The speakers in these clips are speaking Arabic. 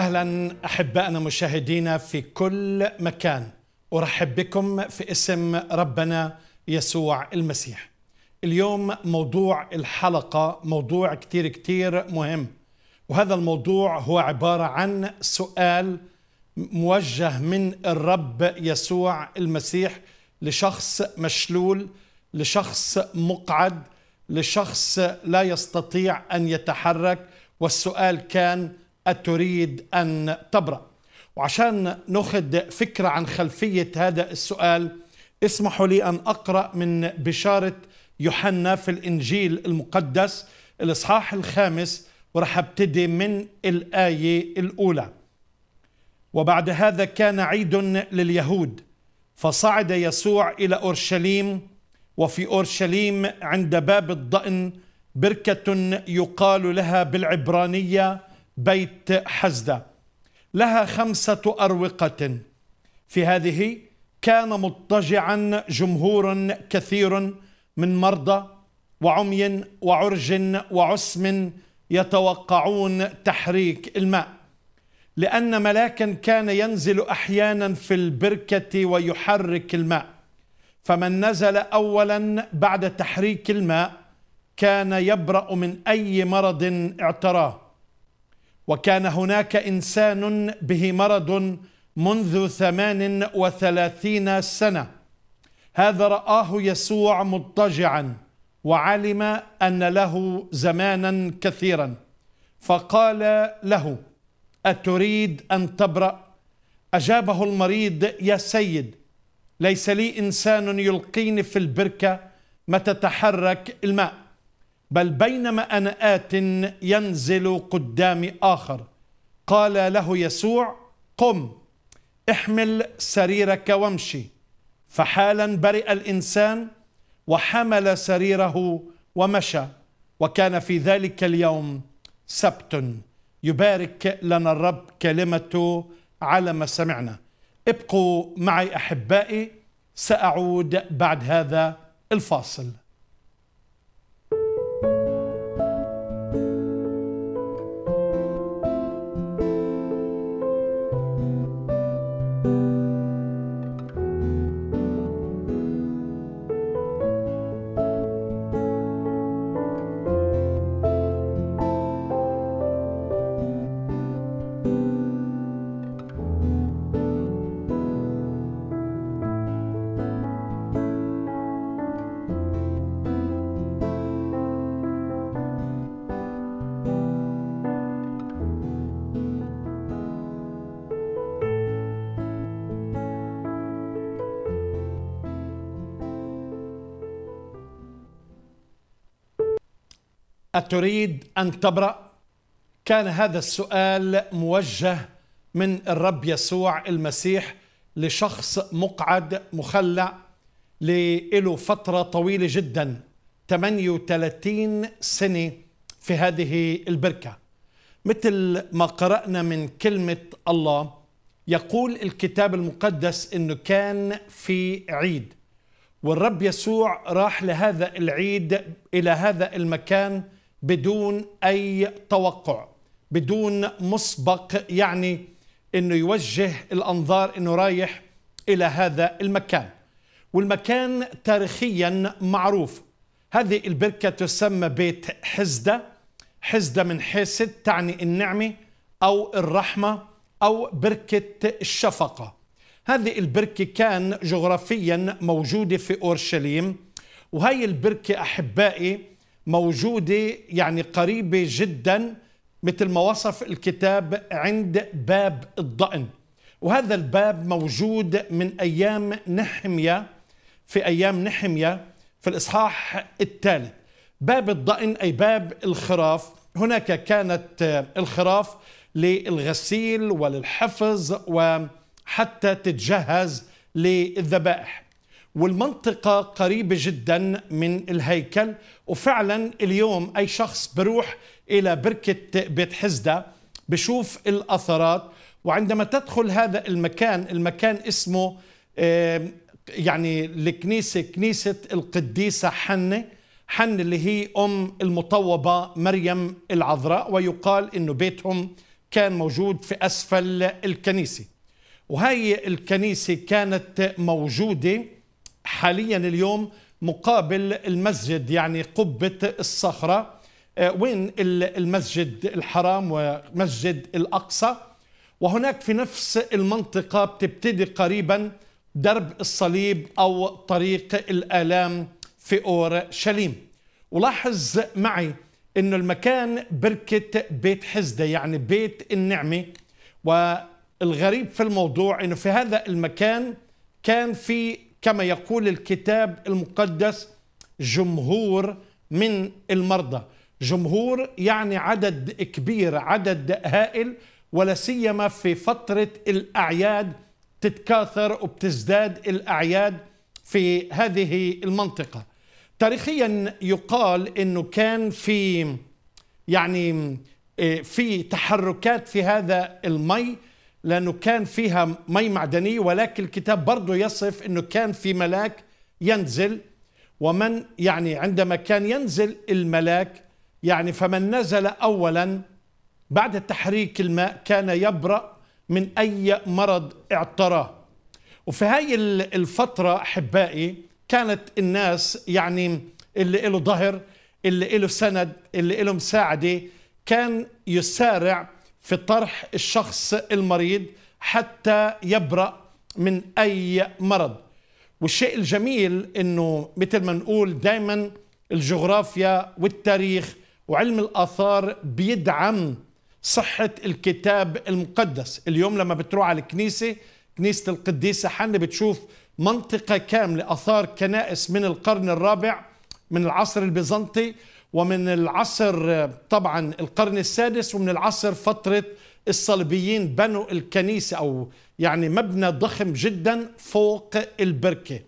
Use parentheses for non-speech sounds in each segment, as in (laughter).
اهلا احبائنا مشاهدينا في كل مكان ارحب بكم في اسم ربنا يسوع المسيح. اليوم موضوع الحلقه موضوع كتير كتير مهم وهذا الموضوع هو عباره عن سؤال موجه من الرب يسوع المسيح لشخص مشلول لشخص مقعد لشخص لا يستطيع ان يتحرك والسؤال كان تريد أن تبرأ وعشان ناخذ فكرة عن خلفية هذا السؤال اسمحوا لي أن أقرأ من بشارة يوحنا في الإنجيل المقدس الإصحاح الخامس ورح ابتدي من الآية الأولى وبعد هذا كان عيد لليهود فصعد يسوع إلى أورشليم وفي أورشليم عند باب الضأن بركة يقال لها بالعبرانية بيت حزدة لها خمسة أروقة في هذه كان مضطجعا جمهور كثير من مرضى وعمي وعرج وعسم يتوقعون تحريك الماء لأن ملاكا كان ينزل أحيانا في البركة ويحرك الماء فمن نزل أولا بعد تحريك الماء كان يبرأ من أي مرض اعتراه وكان هناك إنسان به مرض منذ ثمان وثلاثين سنة هذا رآه يسوع مضطجعا وعلم أن له زمانا كثيرا فقال له أتريد أن تبرأ؟ أجابه المريض يا سيد ليس لي إنسان يلقيني في البركة ما تتحرك الماء بل بينما أنا آت ينزل قدامي آخر قال له يسوع قم احمل سريرك وامشي فحالا برئ الإنسان وحمل سريره ومشى وكان في ذلك اليوم سبت يبارك لنا الرب كلمته على ما سمعنا ابقوا معي أحبائي سأعود بعد هذا الفاصل تريد أن تبرأ؟ كان هذا السؤال موجه من الرب يسوع المسيح لشخص مقعد مخلع له فترة طويلة جدا 38 سنة في هذه البركة مثل ما قرأنا من كلمة الله يقول الكتاب المقدس أنه كان في عيد والرب يسوع راح لهذا العيد إلى هذا المكان بدون أي توقع بدون مسبق يعني أنه يوجه الأنظار أنه رايح إلى هذا المكان والمكان تاريخيا معروف هذه البركة تسمى بيت حزدة حزدة من حسد تعني النعمة أو الرحمة أو بركة الشفقة هذه البركة كان جغرافيا موجودة في أورشليم وهي البركة أحبائي موجودة يعني قريبة جدا مثل ما وصف الكتاب عند باب الضأن وهذا الباب موجود من أيام نحمية في أيام نحمية في الإصحاح الثالث باب الضأن أي باب الخراف هناك كانت الخراف للغسيل وللحفظ وحتى تتجهز للذبائح والمنطقة قريبة جدا من الهيكل وفعلا اليوم أي شخص بروح إلى بركة بيت حزدة بشوف الأثرات وعندما تدخل هذا المكان المكان اسمه يعني الكنيسة كنيسة القديسة حنة حن اللي هي أم المطوبة مريم العذراء ويقال أنه بيتهم كان موجود في أسفل الكنيسة وهي الكنيسة كانت موجودة حاليا اليوم مقابل المسجد يعني قبة الصخرة آه، وين المسجد الحرام ومسجد الأقصى وهناك في نفس المنطقة بتبتدي قريبا درب الصليب أو طريق الآلام في أورشليم ولاحظ معي أنه المكان بركة بيت حزدة يعني بيت النعمة والغريب في الموضوع أنه في هذا المكان كان في كما يقول الكتاب المقدس جمهور من المرضى جمهور يعني عدد كبير عدد هائل ولا سيما في فترة الأعياد تتكاثر وبتزداد الأعياد في هذه المنطقة تاريخيا يقال أنه كان في يعني إيه، في تحركات في هذا المي لأنه كان فيها مي معدنية ولكن الكتاب برضه يصف أنه كان في ملاك ينزل ومن يعني عندما كان ينزل الملاك يعني فمن نزل أولا بعد تحريك الماء كان يبرأ من أي مرض اعتراه وفي هاي الفترة أحبائي كانت الناس يعني اللي له ظهر اللي له سند اللي له مساعدة كان يسارع في طرح الشخص المريض حتى يبرأ من أي مرض والشيء الجميل أنه مثل ما نقول دايما الجغرافيا والتاريخ وعلم الآثار بيدعم صحة الكتاب المقدس اليوم لما بتروح على الكنيسة كنيسة القديسة حنة بتشوف منطقة كاملة أثار كنائس من القرن الرابع من العصر البيزنطي ومن العصر طبعا القرن السادس ومن العصر فترة الصليبيين بنوا الكنيسة أو يعني مبنى ضخم جدا فوق البركة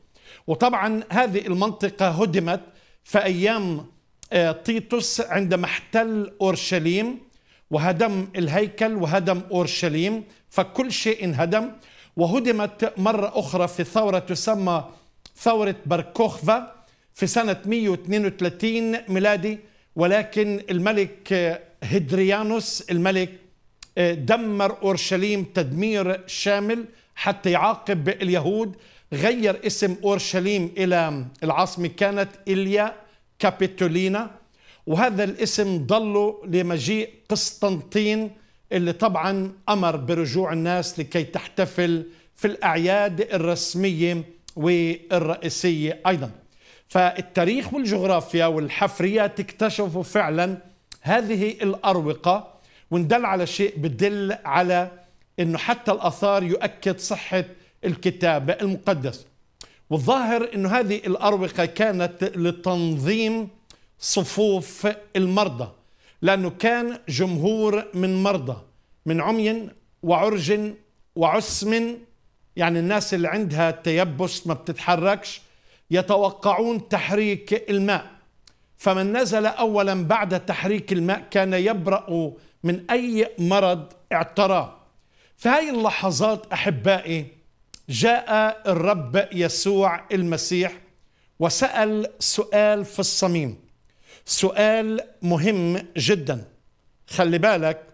وطبعا هذه المنطقة هدمت في أيام آه، تيتوس عندما احتل أورشليم وهدم الهيكل وهدم أورشليم فكل شيء انهدم وهدمت مرة أخرى في ثورة تسمى ثورة بركوخفا في سنة 132 ميلادي ولكن الملك هدريانوس الملك آه، دمر أورشليم تدمير شامل حتى يعاقب اليهود غير اسم أورشليم إلى العاصمة كانت إليا كابيتولينا وهذا الاسم ضلوا لمجيء قسطنطين اللي طبعا أمر برجوع الناس لكي تحتفل في الأعياد الرسمية والرئيسية أيضاً فالتاريخ والجغرافيا والحفريات اكتشفوا فعلا هذه الأروقة وندل على شيء بدل على أنه حتى الأثار يؤكد صحة الكتاب المقدس والظاهر أنه هذه الأروقة كانت لتنظيم صفوف المرضى لأنه كان جمهور من مرضى من عمي وعرج وعسم يعني الناس اللي عندها تيبس ما بتتحركش يتوقعون تحريك الماء فمن نزل أولا بعد تحريك الماء كان يبرأ من أي مرض اعتراه في هاي اللحظات أحبائي جاء الرب يسوع المسيح وسأل سؤال في الصميم سؤال مهم جدا خلي بالك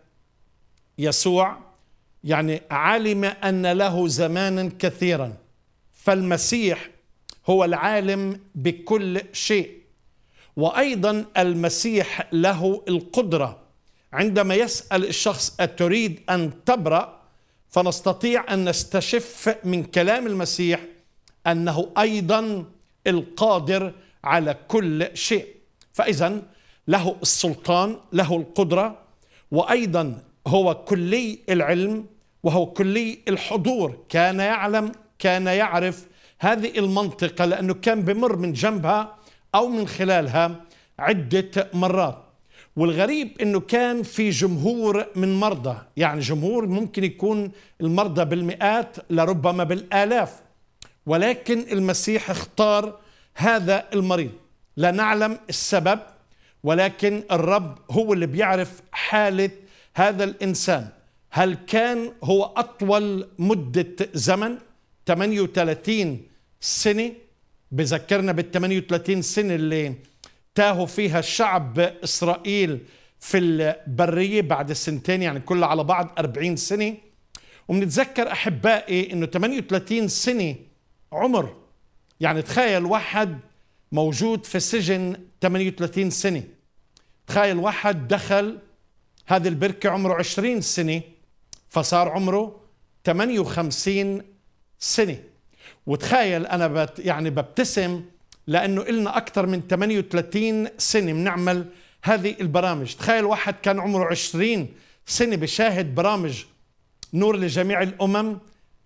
يسوع يعني علم أن له زمانا كثيرا فالمسيح هو العالم بكل شيء وايضا المسيح له القدره عندما يسال الشخص اتريد ان تبرا فنستطيع ان نستشف من كلام المسيح انه ايضا القادر على كل شيء فاذا له السلطان له القدره وايضا هو كلي العلم وهو كلي الحضور كان يعلم كان يعرف هذه المنطقة لأنه كان بمر من جنبها أو من خلالها عدة مرات والغريب أنه كان في جمهور من مرضى يعني جمهور ممكن يكون المرضى بالمئات لربما بالآلاف ولكن المسيح اختار هذا المريض لا نعلم السبب ولكن الرب هو اللي بيعرف حالة هذا الإنسان هل كان هو أطول مدة زمن 38 سنه بذكرنا بال 38 سنه اللي تاهوا فيها الشعب اسرائيل في البريه بعد سنتين يعني كلها على بعض 40 سنه ومنتذكر احبائي انه 38 سنه عمر يعني تخيل واحد موجود في سجن 38 سنه تخيل واحد دخل هذه البركه عمره 20 سنه فصار عمره 58 سنه وتخيل انا بت يعني ببتسم لانه إلنا اكثر من 38 سنه بنعمل هذه البرامج تخيل واحد كان عمره 20 سنه بشاهد برامج نور لجميع الامم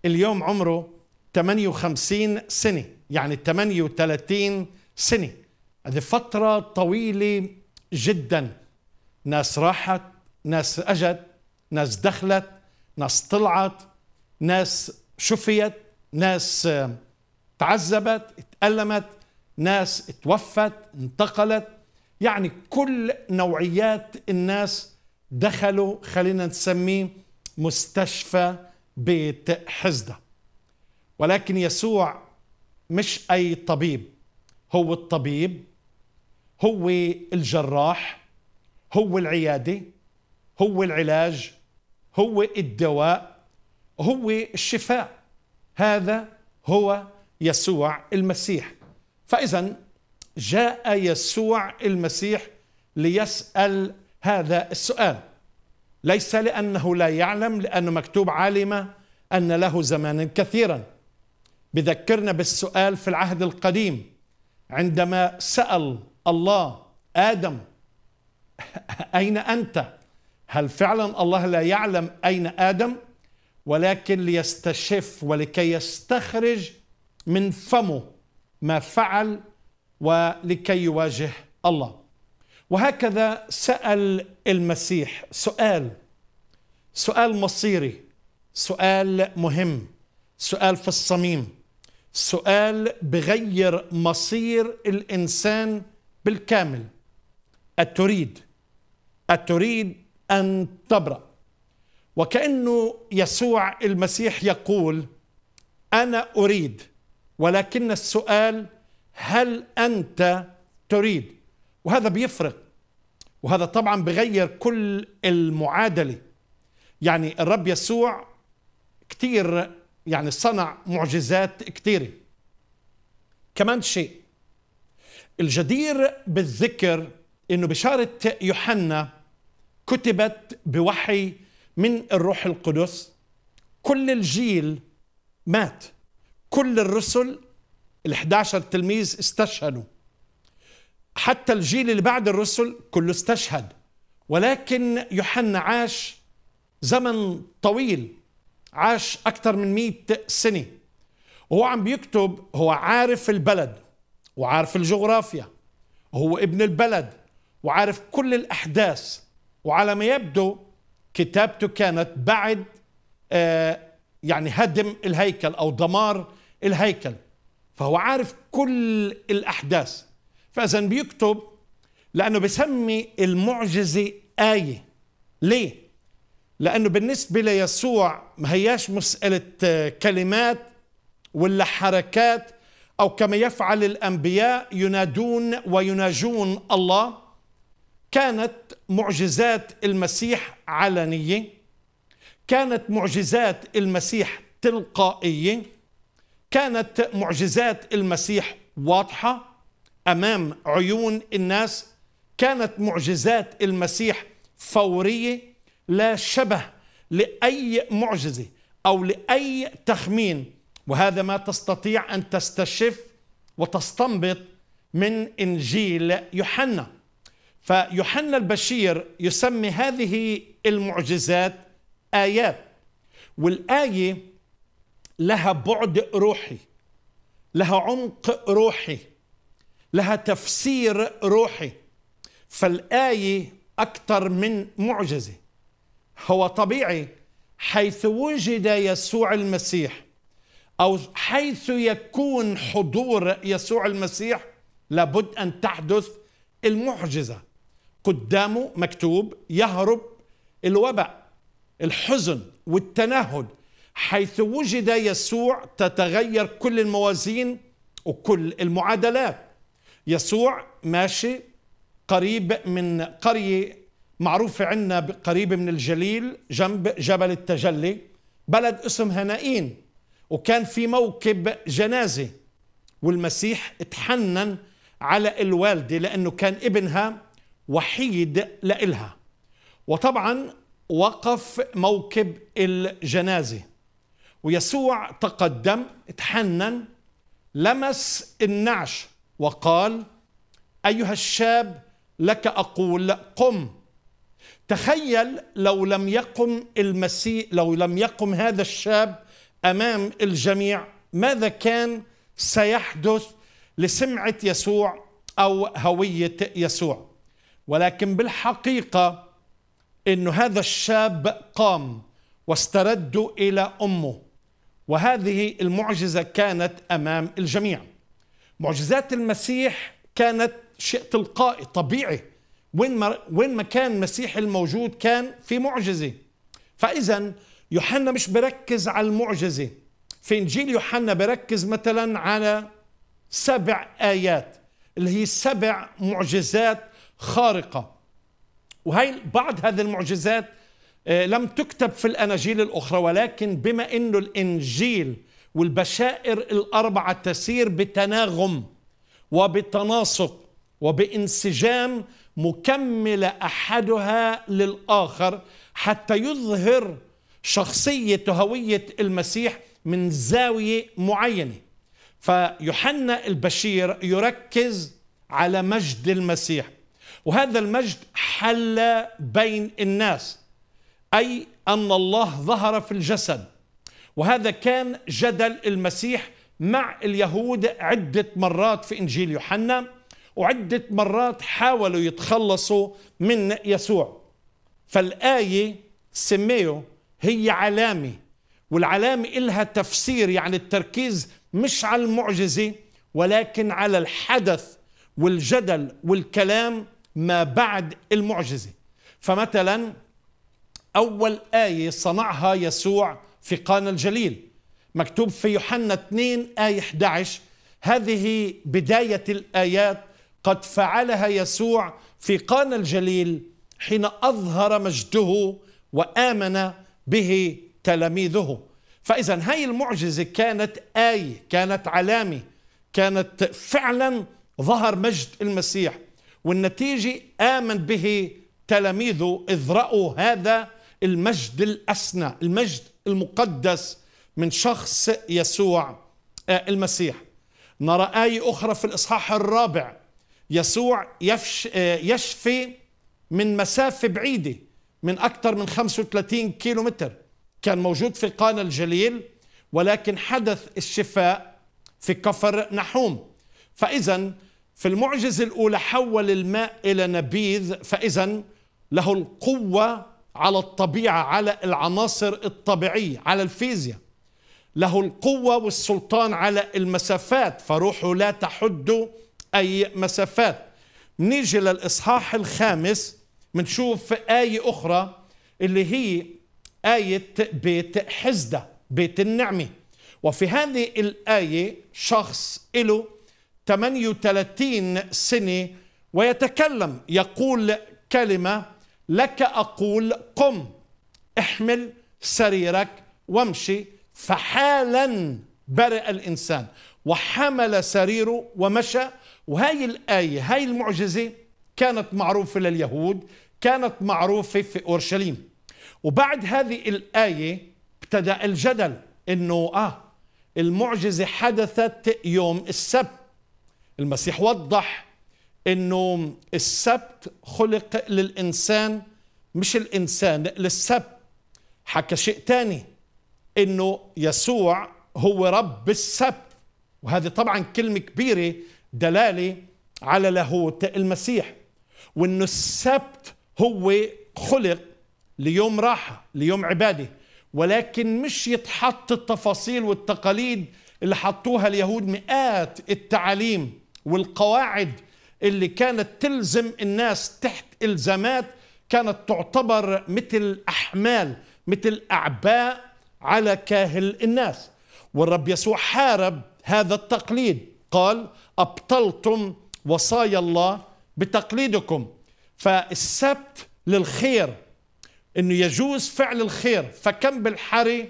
اليوم عمره 58 سنه يعني 38 سنه هذه فتره طويله جدا ناس راحت ناس اجت ناس دخلت ناس طلعت ناس شفيت ناس تعذبت اتألمت ناس توفت انتقلت يعني كل نوعيات الناس دخلوا خلينا نسميه مستشفى بيت حزدة ولكن يسوع مش أي طبيب هو الطبيب هو الجراح هو العيادة هو العلاج هو الدواء هو الشفاء هذا هو يسوع المسيح فاذا جاء يسوع المسيح ليسال هذا السؤال ليس لانه لا يعلم لانه مكتوب عالم ان له زمانا كثيرا بذكرنا بالسؤال في العهد القديم عندما سال الله ادم (laughs) اين انت هل فعلا الله لا يعلم اين ادم ولكن ليستشف ولكي يستخرج من فمه ما فعل ولكي يواجه الله وهكذا سال المسيح سؤال سؤال مصيري سؤال مهم سؤال في الصميم سؤال بغير مصير الانسان بالكامل اتريد اتريد ان تبرأ وكأنه يسوع المسيح يقول أنا أريد ولكن السؤال هل أنت تريد وهذا بيفرق وهذا طبعا بغير كل المعادلة يعني الرب يسوع كتير يعني صنع معجزات كتيرة كمان شيء الجدير بالذكر انه بشارة يوحنا كتبت بوحي من الروح القدس كل الجيل مات كل الرسل ال11 تلميذ استشهدوا حتى الجيل اللي بعد الرسل كله استشهد ولكن يوحنا عاش زمن طويل عاش أكثر من 100 سنة وهو عم بيكتب هو عارف البلد وعارف الجغرافيا هو ابن البلد وعارف كل الأحداث وعلى ما يبدو كتابته كانت بعد آه، يعني هدم الهيكل او دمار الهيكل فهو عارف كل الاحداث فاذا بيكتب لانه بسمي المعجزه ايه ليه لانه بالنسبه ليسوع ما هياش مساله آه، كلمات ولا حركات او كما يفعل الانبياء ينادون ويناجون الله كانت معجزات المسيح علنيه كانت معجزات المسيح تلقائيه كانت معجزات المسيح واضحه امام عيون الناس كانت معجزات المسيح فوريه لا شبه لاي معجزه او لاي تخمين وهذا ما تستطيع ان تستشف وتستنبط من انجيل يوحنا فيوحنا البشير يسمي هذه المعجزات آيات والآية لها بعد روحي لها عمق روحي لها تفسير روحي فالآية أكثر من معجزة هو طبيعي حيث وجد يسوع المسيح أو حيث يكون حضور يسوع المسيح لابد أن تحدث المعجزة قدامه مكتوب يهرب الوباء الحزن والتنهد حيث وجد يسوع تتغير كل الموازين وكل المعادلات يسوع ماشي قريب من قرية معروفة عندنا قريب من الجليل جنب جبل التجلي بلد اسم هنائين وكان في موكب جنازة والمسيح اتحنن على الوالدة لأنه كان ابنها وحيد لإلها وطبعا وقف موكب الجنازة ويسوع تقدم اتحنن لمس النعش وقال أيها الشاب لك أقول قم تخيل لو لم يقم المسيح لو لم يقم هذا الشاب أمام الجميع ماذا كان سيحدث لسمعة يسوع أو هوية يسوع ولكن بالحقيقة أن هذا الشاب قام واسترد إلى أمه وهذه المعجزة كانت أمام الجميع معجزات المسيح كانت شيء تلقائي طبيعي وين ما, وين ما كان المسيح الموجود كان في معجزة فإذا يوحنا مش بركز على المعجزة في إنجيل يوحنا بركز مثلا على سبع آيات اللي هي سبع معجزات خارقة وهي بعض هذه المعجزات آه، لم تكتب في الأناجيل الأخرى ولكن بما أنه الإنجيل والبشائر الأربعة تسير بتناغم وبتناسق وبانسجام مكملة أحدها للآخر حتى يظهر شخصية هوية المسيح من زاوية معينة فيوحنا البشير يركز على مجد المسيح وهذا المجد حل بين الناس أي أن الله ظهر في الجسد وهذا كان جدل المسيح مع اليهود عدة مرات في إنجيل يوحنا وعدة مرات حاولوا يتخلصوا من يسوع فالآية سميو هي علامة والعلامة إلها تفسير يعني التركيز مش على المعجزة ولكن على الحدث والجدل والكلام ما بعد المعجزه فمثلا اول ايه صنعها يسوع في قانا الجليل مكتوب في يوحنا 2 ايه 11 هذه بدايه الايات قد فعلها يسوع في قانا الجليل حين اظهر مجده وامن به تلاميذه فاذا هاي المعجزه كانت ايه كانت علامه كانت فعلا ظهر مجد المسيح والنتيجة آمن به تلاميذه إذ رأوا هذا المجد الأسنى المجد المقدس من شخص يسوع آه، المسيح نرى آية أخرى في الإصحاح الرابع يسوع آه، يشفي من مسافة بعيدة من أكثر من 35 كيلومتر كان موجود في قانا الجليل ولكن حدث الشفاء في كفر نحوم فإذا في المعجزة الأولى حول الماء إلى نبيذ فإذا له القوة على الطبيعة على العناصر الطبيعية على الفيزياء له القوة والسلطان على المسافات فروحه لا تحد أي مسافات نيجي للإصحاح الخامس منشوف آية أخرى اللي هي آية بيت حزدة بيت النعمة وفي هذه الآية شخص له 38 سنة ويتكلم يقول كلمة لك أقول قم احمل سريرك وامشي فحالا برئ الإنسان وحمل سريره ومشى وهي الآية هاي المعجزة كانت معروفة لليهود كانت معروفة في أورشليم وبعد هذه الآية ابتدأ الجدل إنه آه المعجزة حدثت يوم السبت المسيح وضح انه السبت خلق للانسان مش الانسان للسبت حكى شيء تاني انه يسوع هو رب السبت وهذه طبعا كلمه كبيره دلاله على لاهوت المسيح وانه السبت هو خلق ليوم راحه ليوم عباده ولكن مش يتحط التفاصيل والتقاليد اللي حطوها اليهود مئات التعاليم والقواعد اللي كانت تلزم الناس تحت الزامات كانت تعتبر مثل احمال مثل اعباء على كاهل الناس والرب يسوع حارب هذا التقليد قال ابطلتم وصايا الله بتقليدكم فالسبت للخير انه يجوز فعل الخير فكم بالحري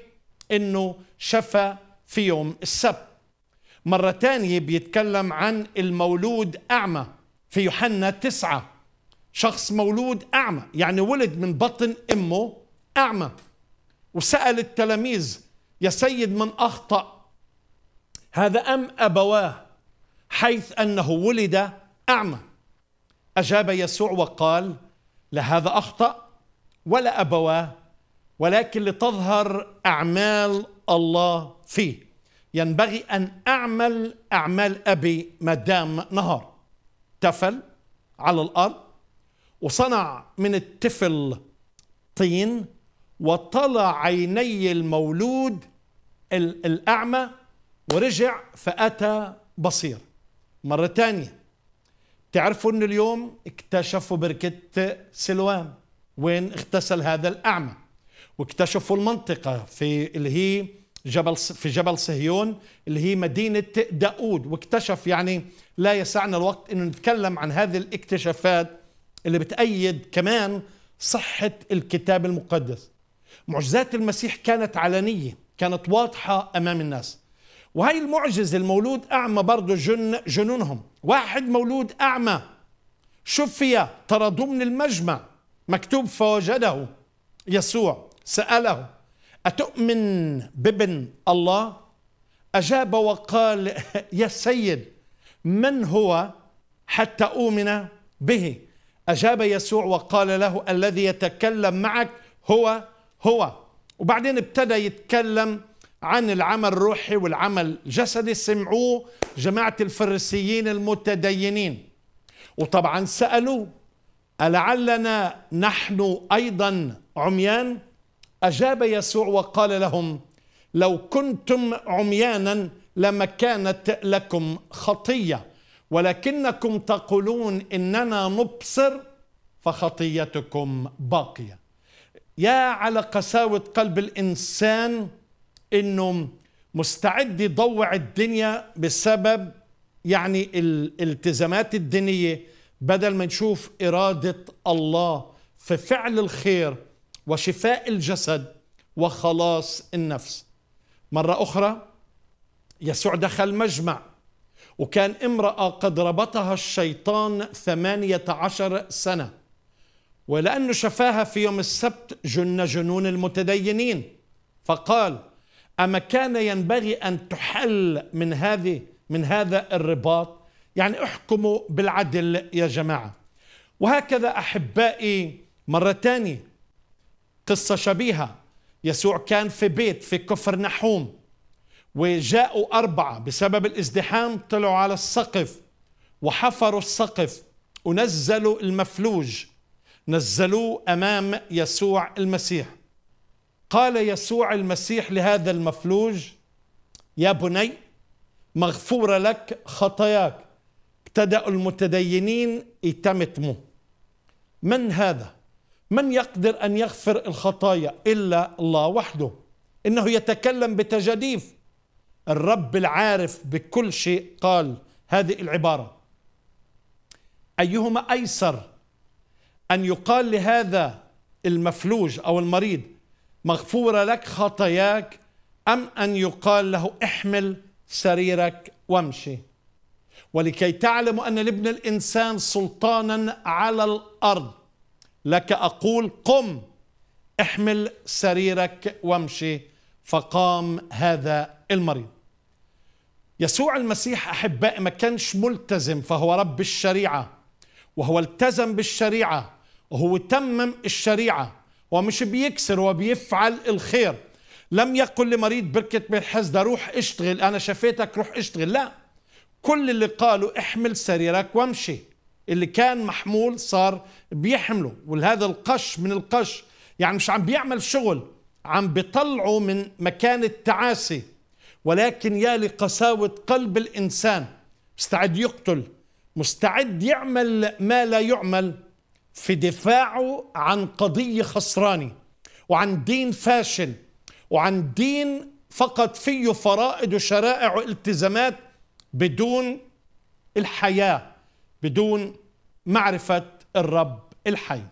انه شفى في يوم السبت مرة تانية بيتكلم عن المولود أعمى في يوحنا تسعة شخص مولود أعمى يعني ولد من بطن أمه أعمى وسأل التلاميذ يا سيد من أخطأ هذا أم أبواه حيث أنه ولد أعمى أجاب يسوع وقال لا هذا أخطأ ولا أبواه ولكن لتظهر أعمال الله فيه ينبغي أن أعمل أعمال أبي ما دام نهار تفل على الأرض وصنع من التفل طين وطلع عيني المولود الأعمى ورجع فأتى بصير مرة تانية تعرفوا أن اليوم اكتشفوا بركة سلوان وين اغتسل هذا الأعمى واكتشفوا المنطقة في اللي هي جبل في جبل صهيون اللي هي مدينة داود واكتشف يعني لا يسعنا الوقت أنه نتكلم عن هذه الاكتشافات اللي بتأيد كمان صحة الكتاب المقدس معجزات المسيح كانت علنية كانت واضحة أمام الناس وهي المعجزة المولود أعمى برضه جن جنونهم واحد مولود أعمى شفي ترى ضمن المجمع مكتوب فوجده يسوع سأله أتؤمن بابن الله؟ أجاب وقال يا سيد من هو حتى أؤمن به؟ أجاب يسوع وقال له الذي يتكلم معك هو هو وبعدين ابتدى يتكلم عن العمل الروحي والعمل الجسدي سمعوه جماعة الفرسيين المتدينين وطبعا سألوه ألعلنا نحن أيضا عميان أجاب يسوع وقال لهم لو كنتم عميانا لما كانت لكم خطية ولكنكم تقولون إننا نبصر فخطيتكم باقية يا على قساوة قلب الإنسان إنه مستعد يضوع الدنيا بسبب يعني الالتزامات الدينية بدل ما نشوف إرادة الله في فعل الخير وشفاء الجسد وخلاص النفس مرة أخرى يسوع دخل مجمع وكان امرأة قد ربطها الشيطان ثمانية عشر سنة ولأنه شفاها في يوم السبت جن جنون المتدينين فقال أما كان ينبغي أن تحل من هذه من هذا الرباط يعني احكموا بالعدل يا جماعة وهكذا أحبائي مرة ثانية قصة شبيهة يسوع كان في بيت في كفر نحوم وجاءوا أربعة بسبب الازدحام طلعوا على السقف وحفروا السقف ونزلوا المفلوج نزلوه أمام يسوع المسيح قال يسوع المسيح لهذا المفلوج يا بني مغفورة لك خطاياك ابتدأوا المتدينين يتمتموا من هذا من يقدر أن يغفر الخطايا إلا الله وحده إنه يتكلم بتجاديف الرب العارف بكل شيء قال هذه العبارة أيهما أيسر أن يقال لهذا المفلوج أو المريض مغفورة لك خطاياك أم أن يقال له احمل سريرك وامشي ولكي تعلموا أن لابن الإنسان سلطانا على الأرض لك أقول قم احمل سريرك وامشي فقام هذا المريض يسوع المسيح أحباء ما كانش ملتزم فهو رب الشريعة وهو التزم بالشريعة وهو تمم الشريعة ومش بيكسر وبيفعل الخير لم يقل لمريض بركة بالحز ده روح اشتغل أنا شفيتك روح اشتغل لا كل اللي قالوا احمل سريرك وامشي اللي كان محمول صار بيحمله وهذا القش من القش يعني مش عم بيعمل شغل عم بيطلعه من مكان التعاسة ولكن يا لقساوة قلب الإنسان مستعد يقتل مستعد يعمل ما لا يعمل في دفاعه عن قضية خسرانة وعن دين فاشل وعن دين فقط فيه فرائض وشرائع والتزامات بدون الحياة بدون معرفة الرب الحي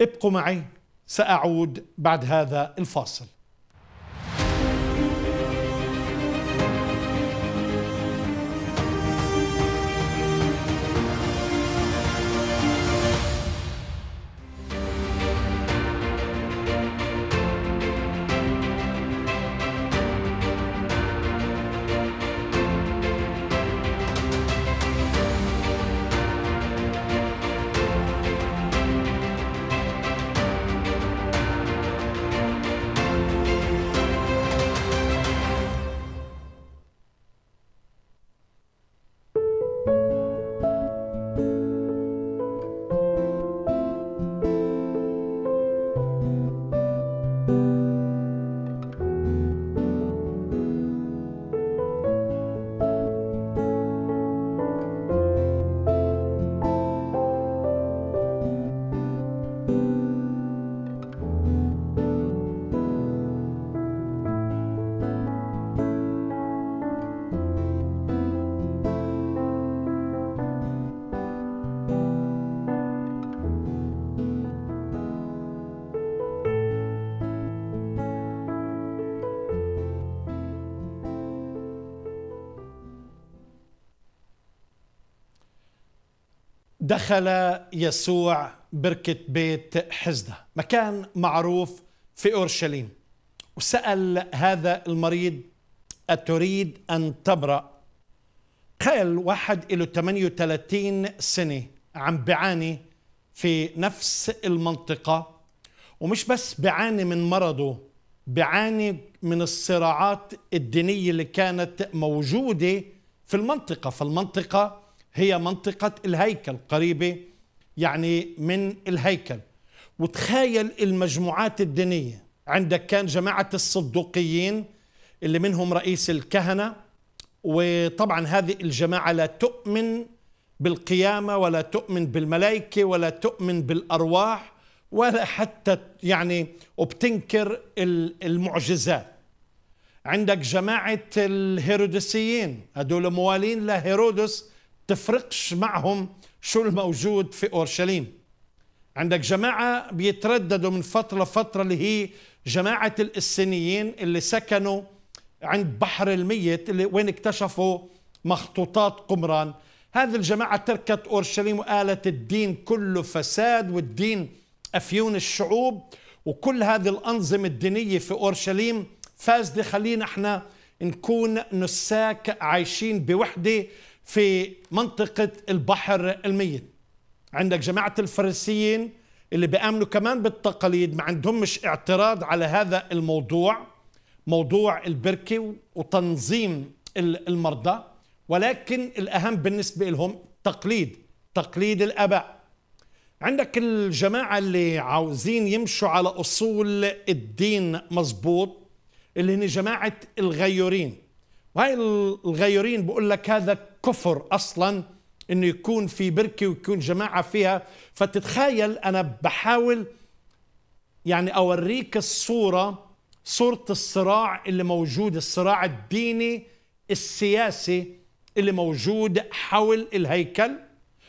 ابقوا معي سأعود بعد هذا الفاصل دخل يسوع بركة بيت حزدة مكان معروف في أورشليم وسأل هذا المريض أتريد أن تبرأ قال واحد له 38 سنة عم بعاني في نفس المنطقة ومش بس بعاني من مرضه بعاني من الصراعات الدينية اللي كانت موجودة في المنطقة فالمنطقة هي منطقة الهيكل قريبة يعني من الهيكل وتخيل المجموعات الدينية عندك كان جماعة الصدوقيين اللي منهم رئيس الكهنة وطبعا هذه الجماعة لا تؤمن بالقيامة ولا تؤمن بالملائكة ولا تؤمن بالأرواح ولا حتى يعني وبتنكر المعجزات عندك جماعة الهيرودسيين هدول موالين لهيرودس تفرقش معهم شو الموجود في أورشليم عندك جماعة بيترددوا من فترة لفترة اللي هي جماعة الإسينيين اللي سكنوا عند بحر الميت اللي وين اكتشفوا مخطوطات قمران هذه الجماعة تركت أورشليم وقالت الدين كله فساد والدين أفيون الشعوب وكل هذه الأنظمة الدينية في أورشليم فاسدة خلينا احنا نكون نساك عايشين بوحدة في منطقة البحر الميت عندك جماعة الفرنسيين اللي بيأمنوا كمان بالتقاليد ما عندهم مش اعتراض على هذا الموضوع موضوع البركة وتنظيم المرضى ولكن الأهم بالنسبة لهم تقليد تقليد الآباء عندك الجماعة اللي عاوزين يمشوا على أصول الدين مزبوط اللي هن جماعة الغيورين وهي الغيورين بقول لك هذا كفر اصلا انه يكون في بركه ويكون جماعه فيها فتتخيل انا بحاول يعني اوريك الصوره صوره الصراع اللي موجود الصراع الديني السياسي اللي موجود حول الهيكل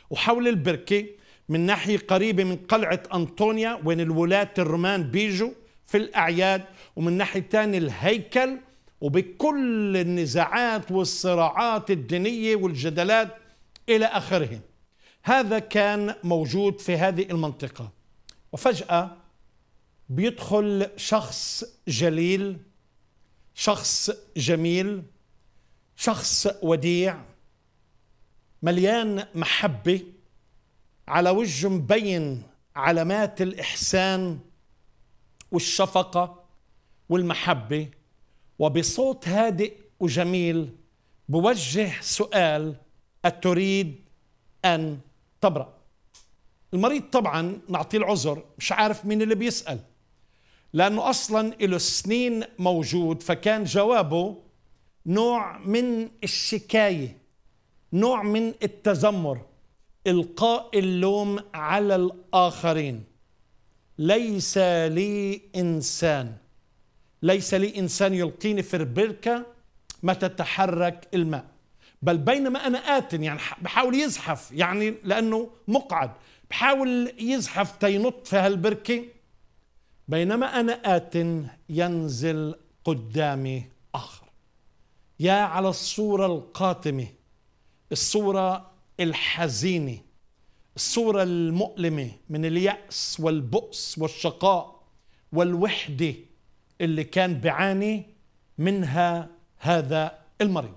وحول البركه من ناحيه قريبه من قلعه انطونيا وين الولاة الرومان بيجوا في الاعياد ومن ناحيه ثانيه الهيكل وبكل النزاعات والصراعات الدينية والجدلات إلى آخره هذا كان موجود في هذه المنطقة وفجأة بيدخل شخص جليل شخص جميل شخص وديع مليان محبة على وجه مبين علامات الإحسان والشفقة والمحبة وبصوت هادئ وجميل بوجه سؤال أتريد أن تبرأ المريض طبعا نعطيه العذر مش عارف مين اللي بيسأل لأنه أصلا له سنين موجود فكان جوابه نوع من الشكاية نوع من التذمر إلقاء اللوم على الآخرين ليس لي إنسان ليس لي إنسان يلقيني في البركة متى تحرك الماء بل بينما أنا آتن يعني بحاول يزحف يعني لأنه مقعد بحاول يزحف تينط في هالبركة بينما أنا آتن ينزل قدامي آخر يا على الصورة القاتمة الصورة الحزينة الصورة المؤلمة من اليأس والبؤس والشقاء والوحدة اللي كان بيعاني منها هذا المريض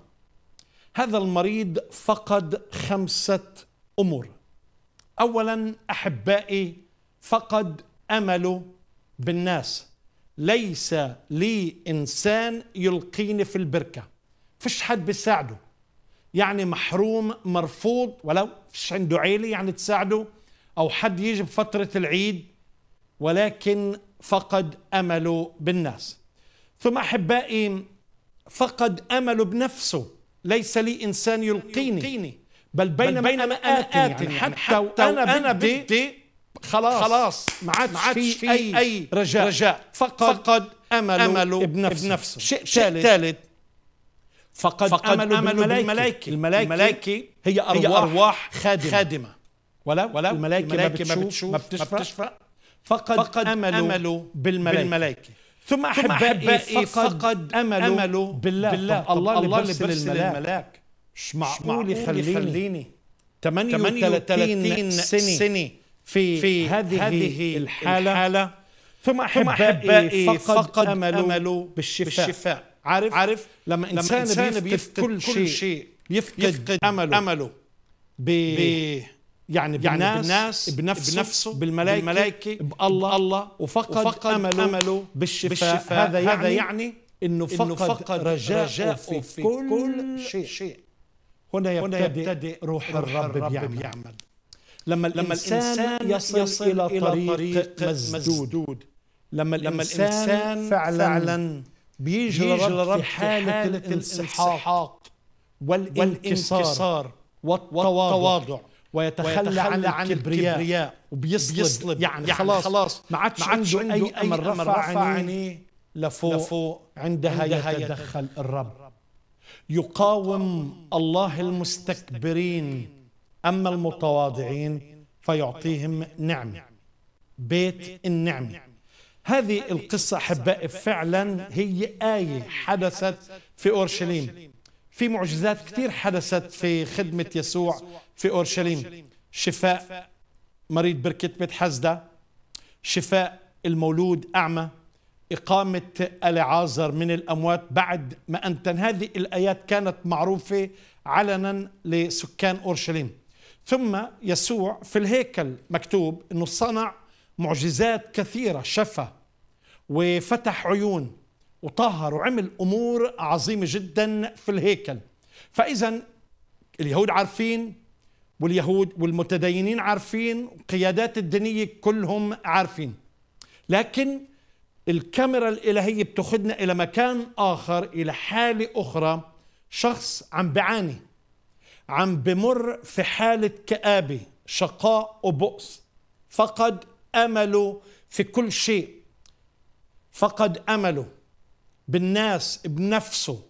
هذا المريض فقد خمسة أمور أولا أحبائي فقد أمله بالناس ليس لي إنسان يلقيني في البركة فيش حد بيساعده يعني محروم مرفوض ولو فيش عنده عيلة يعني تساعده أو حد يجي بفترة العيد ولكن فقد امله بالناس ثم احبائي فقد امله بنفسه ليس لي انسان يلقيني, يلقيني. بل بينما, بل بينما انا اتي يعني حتى, حتى وانا أنا بدي, بدي خلاص خلاص ما عادش في اي, أي رجاء, رجاء فقد, فقد امله, أمله بنفسه, بنفسه. شيء ثالث فقد, فقد امله, أمله بالملائكه الملائكه, الملائكة هي أرواح, هي أرواح خادمة, خادمة. ولا ولا الملائكة, الملائكة ما بتشوف ما بتشفى فقد, فقد أمله, أمله بالملائكة, بالملائكة. ثم أحبائي فقد, فقد أمله, أمله بالله, بالله. طب الله, اللي برسل الملاك, مش معقول يخليني, 38 سنة, سنة في, في هذه, هذه الحالة, الحالة. ثم أحبائي فقد, فقد أمله, أمله بالشفاء, بالشفاء. عارف, عارف لما إنسان, إنسان بيفقد كل شيء, شيء يفقد, يفقد أمله, أمله ب... ب... يعني يعني بالناس بنفسه, بنفسه بالملائكة, بالملائكة بالله, بالله وفقد, وفقد أمله, أمله بالشفاء, بالشفاء هذا, يعني هذا يعني, يعني إنه فقد, إنه فقد رجاء, في, في كل, كل شيء, شيء هنا يبتدئ, روح, الرب, الرب بيعمل, بيعمل لما الإنسان يصل, يصل إلى طريق, طريق مزدود لما الإنسان, الإنسان فعلا, فعلا بيجي الرب في حالة الانسحاق والانكسار والتواضع ويتخلى, ويتخلى عن, الكبرياء, الكبرياء وبيصلب, وبيصلب يعني, يعني خلاص, خلاص ما عادش عنده, عنده أي أمر رفع عينيه لفوق, لفوق عندها, عندها يتدخل الرب يقاوم الله المستكبرين أما المتواضعين فيعطيهم نعمة بيت النعمة هذه القصة أحبائي فعلا هي آية حدثت في أورشليم في معجزات كثير حدثت في خدمة يسوع في أورشليم شفاء مريض بركة بيت حزدة شفاء المولود أعمى إقامة العازر من الأموات بعد ما أنتن هذه الآيات كانت معروفة علنا لسكان أورشليم ثم يسوع في الهيكل مكتوب أنه صنع معجزات كثيرة شفى وفتح عيون وطهر وعمل أمور عظيمة جدا في الهيكل فإذا اليهود عارفين واليهود والمتدينين عارفين قيادات الدينية كلهم عارفين لكن الكاميرا الإلهية بتاخذنا إلى مكان آخر إلى حالة أخرى شخص عم بعاني عم بمر في حالة كآبة شقاء وبؤس فقد أمله في كل شيء فقد أمله بالناس بنفسه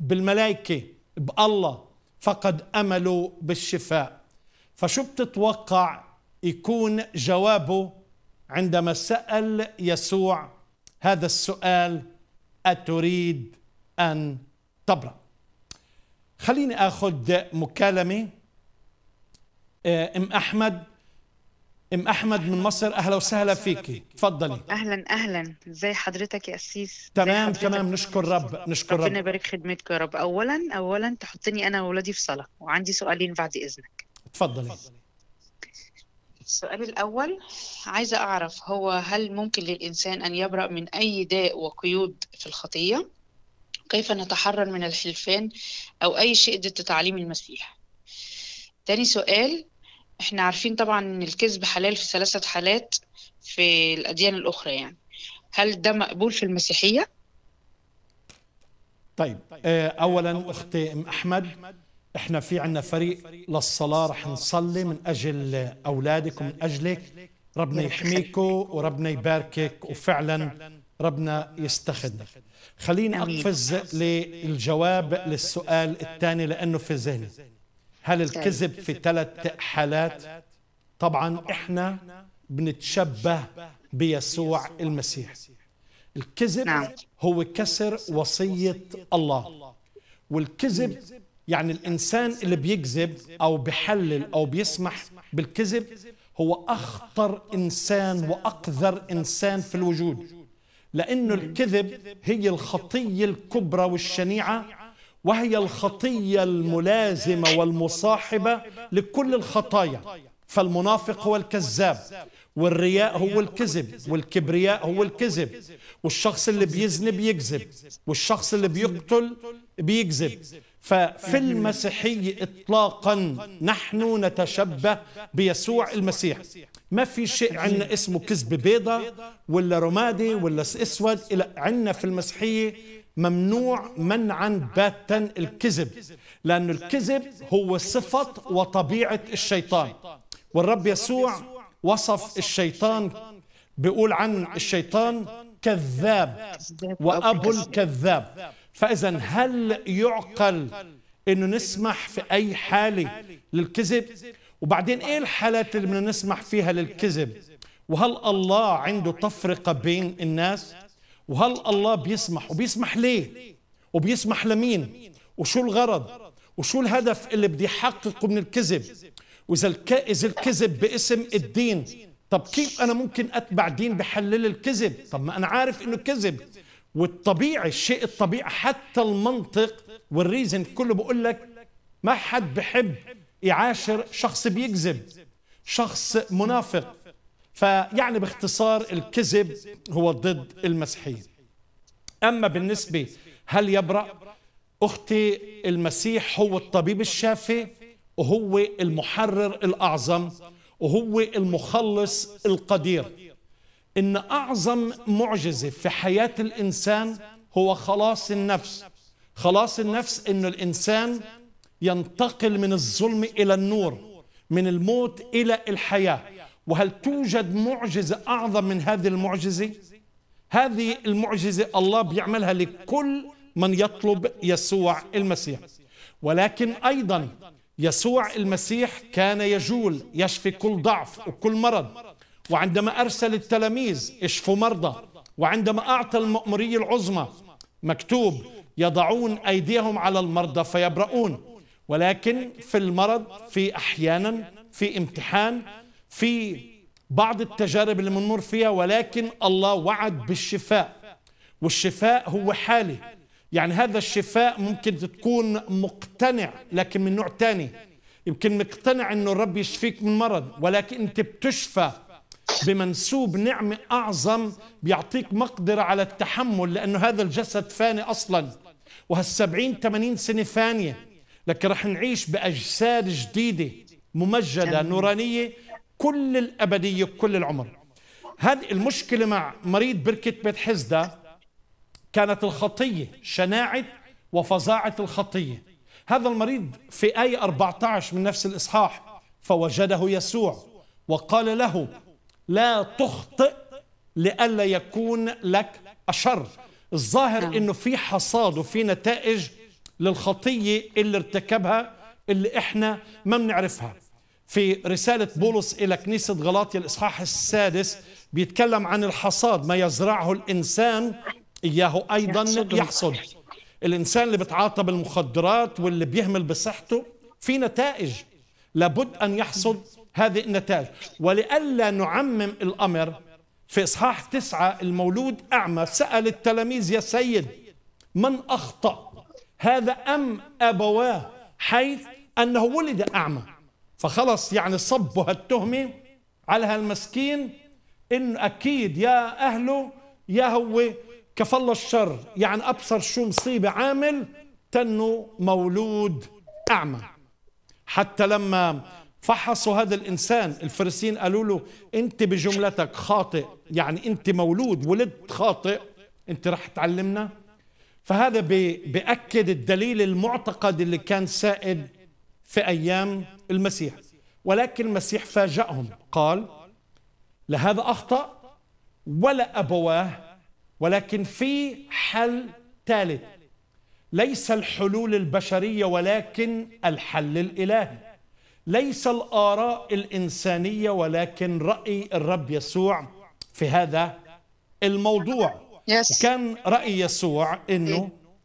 بالملائكة بالله فقد أمله بالشفاء فشو بتتوقع يكون جوابه عندما سأل يسوع هذا السؤال أتريد أن تبرأ خليني أخذ مكالمة آه، أم أحمد ام احمد من مصر اهلا وسهلا فيك تفضلي اهلا اهلا ازي حضرتك يا اسيس تمام تمام نشكر رب نشكر رب ربنا يبارك خدمتك يا رب اولا اولا تحطني انا واولادي في صلاه وعندي سؤالين بعد اذنك تفضلي السؤال الأول عايزة أعرف هو هل ممكن للإنسان أن يبرأ من أي داء وقيود في الخطية؟ كيف نتحرر من الحلفان أو أي شيء ضد تعليم المسيح؟ تاني سؤال إحنا عارفين طبعا إن الكذب حلال في ثلاثة حالات في الأديان الأخرى يعني هل ده مقبول في المسيحية؟ طيب آه، أولا أخت أحمد احنا في عنا فريق للصلاة رح نصلي من أجل أولادك ومن أجلك ربنا يحميكم وربنا يباركك وفعلا ربنا يستخدمك خليني أقفز للجواب للسؤال الثاني لأنه في ذهني هل الكذب في ثلاث حالات طبعا إحنا بنتشبه بيسوع المسيح الكذب نعم. هو كسر وصية الله والكذب يعني الإنسان اللي بيكذب أو بيحلل أو بيسمح بالكذب هو أخطر إنسان وأقذر إنسان في الوجود لأنه الكذب هي الخطية الكبرى والشنيعة وهي الخطية الملازمة والمصاحبة لكل الخطايا فالمنافق هو الكذاب والرياء هو الكذب والكبرياء هو الكذب والشخص اللي بيزني بيكذب والشخص اللي بيقتل بيكذب ففي المسيحي إطلاقا نحن نتشبه بيسوع المسيح ما في شيء عندنا اسمه كذب بيضة ولا رمادي ولا اسود إلى عندنا في المسيحية ممنوع منعا باتا الكذب لأن الكذب هو صفة وطبيعة الشيطان والرب يسوع وصف الشيطان بيقول عن الشيطان كذاب وأبو الكذاب فإذا هل يعقل أنه نسمح في أي حالة للكذب وبعدين إيه الحالات اللي بدنا نسمح فيها للكذب وهل الله عنده تفرقة بين الناس وهل الله بيسمح وبيسمح ليه وبيسمح لمين وشو الغرض وشو الهدف اللي بدي يحققه من الكذب وإذا الكذب باسم الدين طب كيف أنا ممكن أتبع دين بحلل الكذب طب ما أنا عارف أنه كذب والطبيعي الشيء الطبيعي حتى المنطق والريزن كله بقول لك ما حد بحب يعاشر شخص بيكذب شخص منافق فيعني باختصار الكذب هو ضد المسيحية أما بالنسبة هل يبرأ أختي المسيح هو الطبيب الشافي وهو المحرر الأعظم وهو المخلص القدير ان اعظم معجزه في حياه الانسان هو خلاص النفس خلاص النفس ان الانسان ينتقل من الظلم الى النور من الموت الى الحياه وهل توجد معجزه اعظم من هذه المعجزه هذه المعجزه الله بيعملها لكل من يطلب يسوع المسيح ولكن ايضا يسوع المسيح كان يجول يشفي كل ضعف وكل مرض وعندما أرسل التلاميذ اشفوا مرضى وعندما أعطى المأمورية العظمى مكتوب يضعون أيديهم على المرضى فيبرؤون ولكن في المرض في أحيانا في امتحان في بعض التجارب اللي بنمر فيها ولكن الله وعد بالشفاء والشفاء هو حالي يعني هذا الشفاء ممكن تكون مقتنع لكن من نوع تاني يمكن مقتنع انه الرب يشفيك من مرض ولكن انت بتشفى بمنسوب نعمة أعظم بيعطيك مقدرة على التحمل لأنه هذا الجسد فاني أصلا وهالسبعين تمانين سنة فانية لكن رح نعيش بأجساد جديدة ممجدة نورانية كل الأبدية كل العمر هذه المشكلة مع مريض بركة بيت حزدة كانت الخطية شناعة وفظاعة الخطية هذا المريض في آية 14 من نفس الإصحاح فوجده يسوع وقال له لا تخطئ لئلا يكون لك الشر الظاهر نعم. انه في حصاد وفي نتائج للخطيه اللي ارتكبها اللي احنا ما بنعرفها في رسالة بولس إلى كنيسة غلاطيا الإصحاح السادس بيتكلم عن الحصاد ما يزرعه الإنسان إياه أيضا يحصد الإنسان اللي بتعاطى بالمخدرات واللي بيهمل بصحته في نتائج لابد أن يحصد هذه النتائج ولئلا نعمم الأمر في إصحاح تسعة المولود أعمى سأل التلاميذ يا سيد من أخطأ هذا أم أبواه حيث أنه ولد أعمى فخلص يعني صبوا هالتهمة على هالمسكين إنه أكيد يا أهله يا هو كفل الشر يعني أبصر شو مصيبة عامل تنه مولود أعمى حتى لما فحصوا هذا الإنسان الفرسين قالوا له أنت بجملتك خاطئ يعني أنت مولود ولدت خاطئ أنت رح تعلمنا فهذا بأكد الدليل المعتقد اللي كان سائد في أيام المسيح ولكن المسيح فاجأهم قال لهذا أخطأ ولا أبواه ولكن في حل ثالث ليس الحلول البشرية ولكن الحل الإلهي ليس الآراء الإنسانية ولكن رأي الرب يسوع في هذا الموضوع yes. وكان رأي يسوع أنه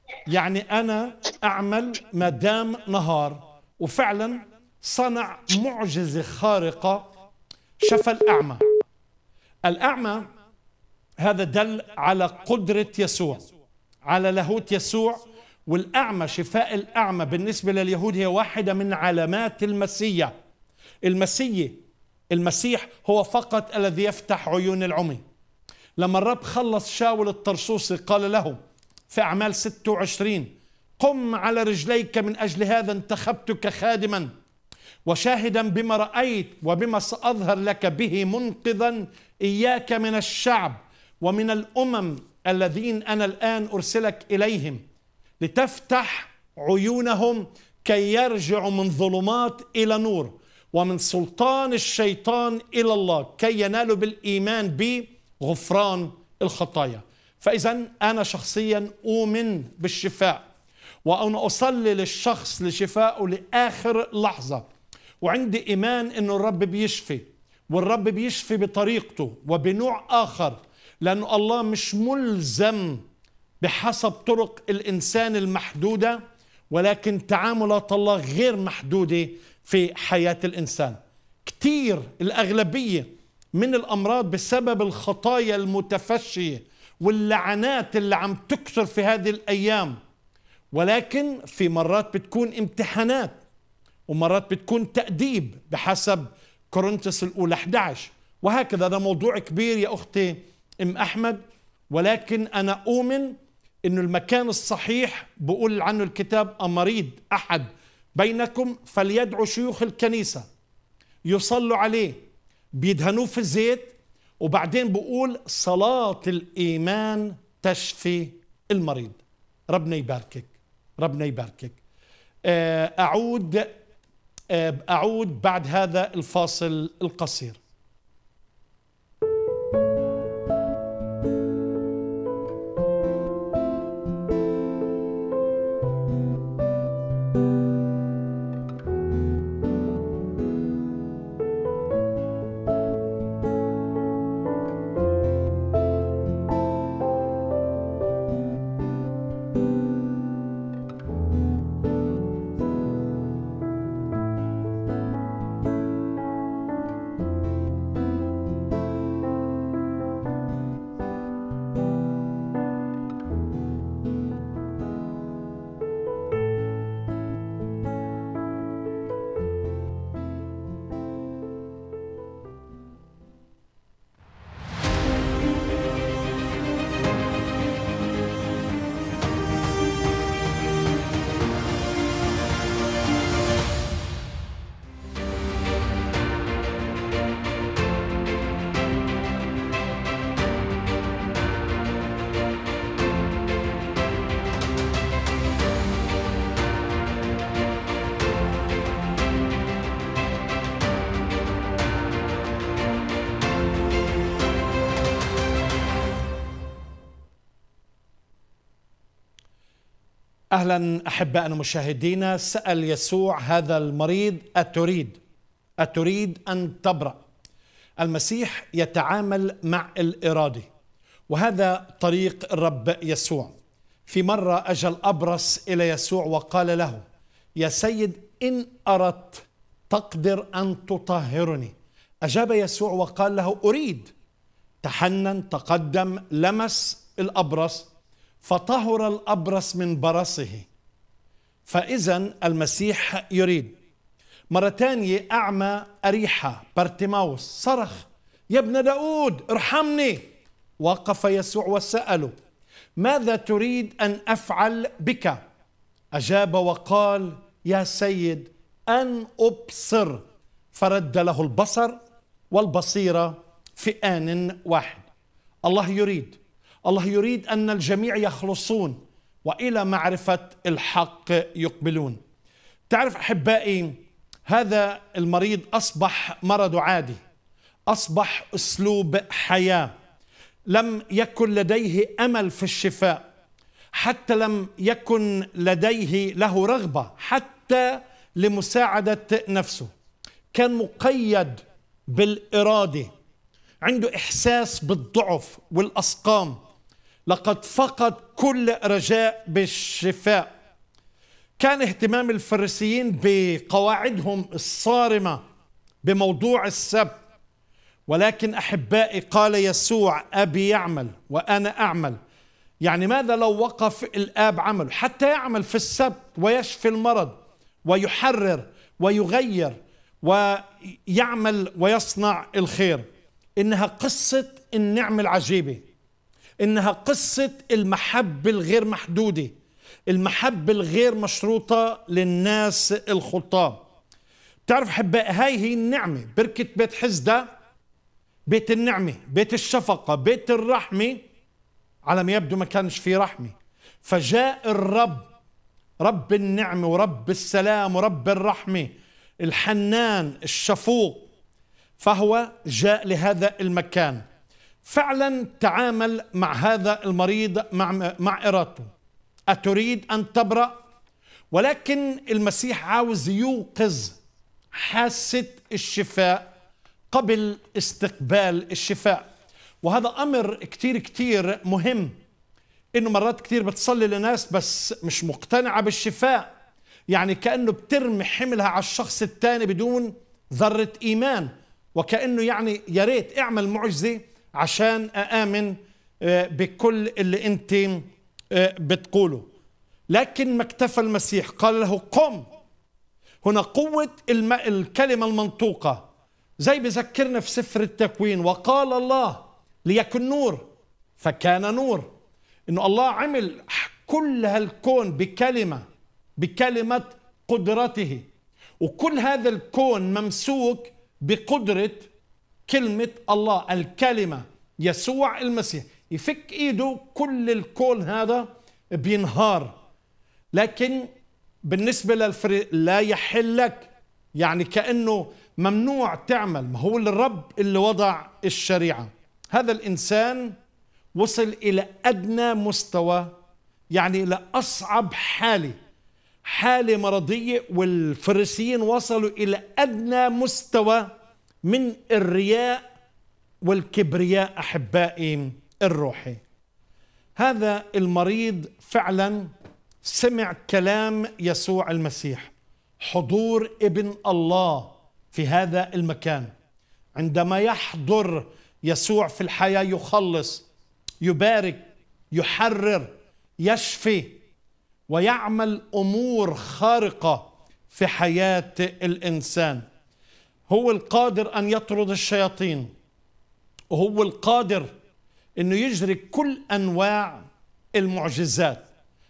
إيه. يعني أنا أعمل ما دام نهار وفعلا صنع معجزة خارقة شفى الأعمى الأعمى هذا دل على قدرة يسوع على لاهوت يسوع والأعمى شفاء الأعمى بالنسبة لليهود هي واحدة من علامات المسيا المسيا المسيح هو فقط الذي يفتح عيون العمي لما الرب خلص شاول الطرسوسي قال له في أعمال 26 قم على رجليك من أجل هذا انتخبتك خادما وشاهدا بما رأيت وبما سأظهر لك به منقذا إياك من الشعب ومن الأمم الذين أنا الآن أرسلك إليهم لتفتح عيونهم كي يرجعوا من ظلمات إلى نور ومن سلطان الشيطان إلى الله كي ينالوا بالإيمان بغفران الخطايا فإذا أنا شخصيا أؤمن بالشفاء وأنا أصلي للشخص لشفائه لآخر لحظة وعندي إيمان أنه الرب بيشفي والرب بيشفي بطريقته وبنوع آخر لأنه الله مش ملزم بحسب طرق الانسان المحدوده ولكن تعاملات الله غير محدوده في حياه الانسان كثير الاغلبيه من الامراض بسبب الخطايا المتفشيه واللعنات اللي عم تكثر في هذه الايام ولكن في مرات بتكون امتحانات ومرات بتكون تأديب بحسب كورنثس الأولى 11 وهكذا هذا موضوع كبير يا أختي أم أحمد ولكن أنا أؤمن انه المكان الصحيح بقول عنه الكتاب امريض احد بينكم فليدعو شيوخ الكنيسه يصلوا عليه بيدهنوه في الزيت وبعدين بقول صلاه الايمان تشفي المريض ربنا يباركك ربنا يباركك آه، اعود آه، اعود بعد هذا الفاصل القصير اهلا احبائنا مشاهدينا سال يسوع هذا المريض اتريد اتريد ان تبرا المسيح يتعامل مع الاراده وهذا طريق الرب يسوع في مره اجى الابرص الى يسوع وقال له يا سيد ان اردت تقدر ان تطهرني اجاب يسوع وقال له اريد تحنن تقدم لمس الابرص فطهر الابرص من برصه فاذا المسيح يريد مره ثانيه اعمى اريحه بارتيماوس صرخ يا ابن داود ارحمني وقف يسوع وساله ماذا تريد ان افعل بك اجاب وقال يا سيد ان ابصر فرد له البصر والبصيره في ان واحد الله يريد الله يريد أن الجميع يخلصون وإلى معرفة الحق يقبلون تعرف أحبائي هذا المريض أصبح مرض عادي أصبح أسلوب حياة لم يكن لديه أمل في الشفاء حتى لم يكن لديه له رغبة حتى لمساعدة نفسه كان مقيد بالإرادة عنده إحساس بالضعف والأسقام لقد فقد كل رجاء بالشفاء كان اهتمام الفريسيين بقواعدهم الصارمه بموضوع السبت ولكن احبائي قال يسوع ابي يعمل وانا اعمل يعني ماذا لو وقف الاب عمله حتى يعمل في السبت ويشفي المرض ويحرر ويغير ويعمل ويصنع الخير انها قصه النعمه العجيبه انها قصه المحبه الغير محدوده المحبه الغير مشروطه للناس الخطاه تعرف حباء هاي هي النعمه بركه بيت حزده بيت النعمه بيت الشفقه بيت الرحمه على ما يبدو ما كانش في رحمه فجاء الرب رب النعمه ورب السلام ورب الرحمه الحنان الشفوق فهو جاء لهذا المكان فعلا تعامل مع هذا المريض مع, مع إرادته أتريد أن تبرأ ولكن المسيح عاوز يوقظ حاسة الشفاء قبل استقبال الشفاء وهذا أمر كتير كتير مهم إنه مرات كتير بتصلي لناس بس مش مقتنعة بالشفاء يعني كأنه بترمي حملها على الشخص الثاني بدون ذرة إيمان وكأنه يعني يا ريت اعمل معجزة عشان أآمن آه، بكل اللي أنت آه، بتقوله لكن ما اكتفى المسيح قال له قم هنا قوة الكلمة المنطوقة زي بذكرنا في سفر التكوين وقال الله ليكن نور فكان نور انه الله عمل كل هالكون بكلمة بكلمة قدرته وكل هذا الكون ممسوك بقدرة كلمة الله الكلمة يسوع المسيح يفك ايده كل الكون هذا بينهار لكن بالنسبة للفريق لا يحل لك يعني كأنه ممنوع تعمل ما هو الرب اللي وضع الشريعة هذا الإنسان وصل إلى أدنى مستوى يعني إلى أصعب حالة حالة مرضية والفريسيين وصلوا إلى أدنى مستوى من الرياء والكبرياء احبائي الروحي هذا المريض فعلا سمع كلام يسوع المسيح حضور ابن الله في هذا المكان عندما يحضر يسوع في الحياه يخلص يبارك يحرر يشفي ويعمل امور خارقه في حياه الانسان هو القادر أن يطرد الشياطين وهو القادر أنه يجري كل أنواع المعجزات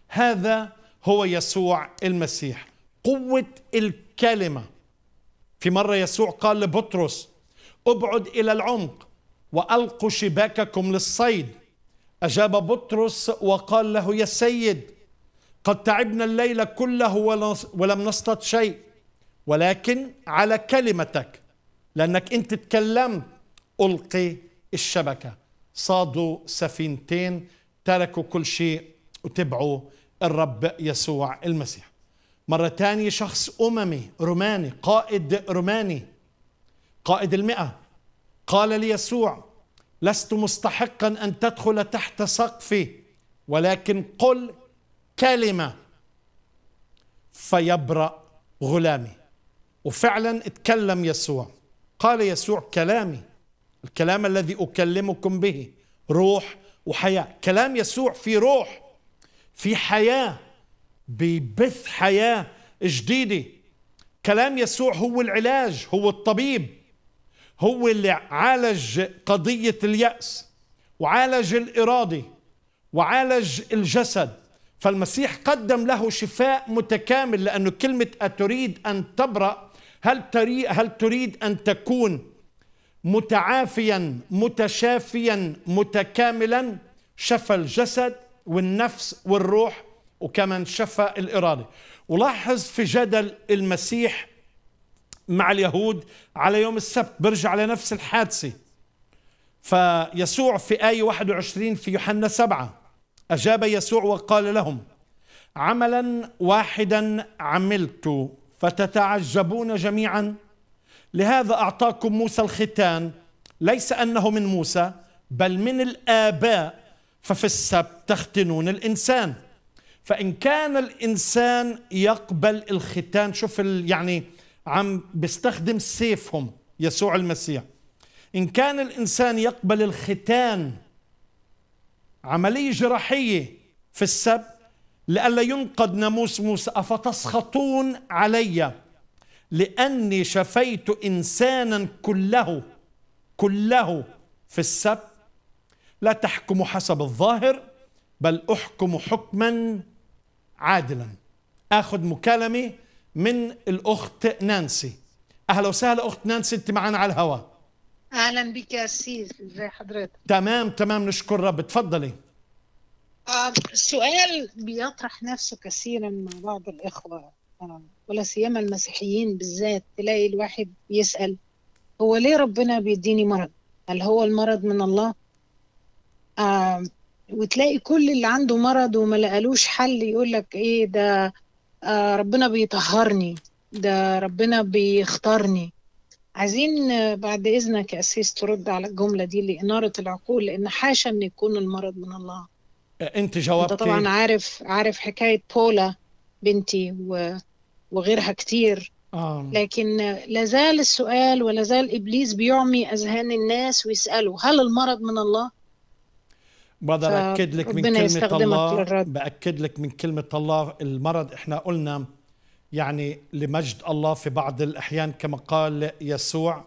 هذا هو يسوع المسيح قوة الكلمة في مرة يسوع قال لبطرس ابعد إلى العمق وألقوا شباككم للصيد أجاب بطرس وقال له يا سيد قد تعبنا الليل كله ولم نصطد شيء ولكن على كلمتك لأنك أنت تكلمت ألقي الشبكة صادوا سفينتين تركوا كل شيء وتبعوا الرب يسوع المسيح مرة تانية شخص أممي روماني قائد روماني قائد المئة قال ليسوع لست مستحقا أن تدخل تحت سقفي ولكن قل كلمة فيبرأ غلامي وفعلا اتكلم يسوع قال يسوع كلامي الكلام الذي أكلمكم به روح وحياة كلام يسوع في روح في حياة ببث حياة جديدة كلام يسوع هو العلاج هو الطبيب هو اللي عالج قضية اليأس وعالج الإرادة وعالج الجسد فالمسيح قدم له شفاء متكامل لأنه كلمة أتريد أن تبرأ هل هل تريد ان تكون متعافيا متشافيا متكاملا شفى الجسد والنفس والروح وكمان شفى الاراده ولاحظ في جدل المسيح مع اليهود على يوم السبت برجع لنفس الحادثه فيسوع في آية 21 في يوحنا 7 أجاب يسوع وقال لهم عملا واحدا عملت فتتعجبون جميعا لهذا اعطاكم موسى الختان ليس انه من موسى بل من الاباء ففي السبت تختنون الانسان فان كان الانسان يقبل الختان شوف يعني عم بيستخدم سيفهم يسوع المسيح ان كان الانسان يقبل الختان عمليه جراحيه في السبت لئلا ينقد ناموس موسى أفتسخطون علي لأني شفيت إنسانا كله كله في السبت لا تحكم حسب الظاهر بل أحكم حكما عادلا أخذ مكالمة من الأخت نانسي أهلا وسهلا أخت نانسي أنت معنا على الهواء أهلا بك يا سيدي ازي حضرتك تمام تمام نشكر رب تفضلي السؤال بيطرح نفسه كثيرا مع بعض الإخوة ولا سيما المسيحيين بالذات تلاقي الواحد يسأل هو ليه ربنا بيديني مرض؟ هل هو المرض من الله؟ آه وتلاقي كل اللي عنده مرض وما لقالوش حل يقول لك ايه ده آه ربنا بيطهرني ده ربنا بيختارني عايزين آه، بعد اذنك يا اسيس ترد على الجمله دي لاناره العقول لان حاشا ان يكون المرض من الله آه، انت جاوبتي طبعا عارف عارف حكايه بولا بنتي وغيرها كتير آه. لكن لازال السؤال ولازال ابليس بيعمي اذهان الناس ويسالوا هل المرض من الله بقدر اكد لك من كلمه الله للرد. باكد لك من كلمه الله المرض احنا قلنا يعني لمجد الله في بعض الاحيان كما قال يسوع